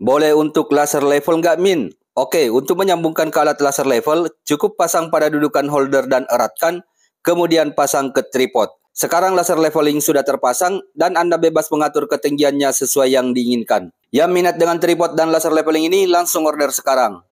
Boleh untuk laser level nggak Min? Oke, untuk menyambungkan ke alat laser level, cukup pasang pada dudukan holder dan eratkan, kemudian pasang ke tripod. Sekarang laser leveling sudah terpasang dan Anda bebas mengatur ketinggiannya sesuai yang diinginkan. Yang minat dengan tripod dan laser leveling ini langsung order sekarang.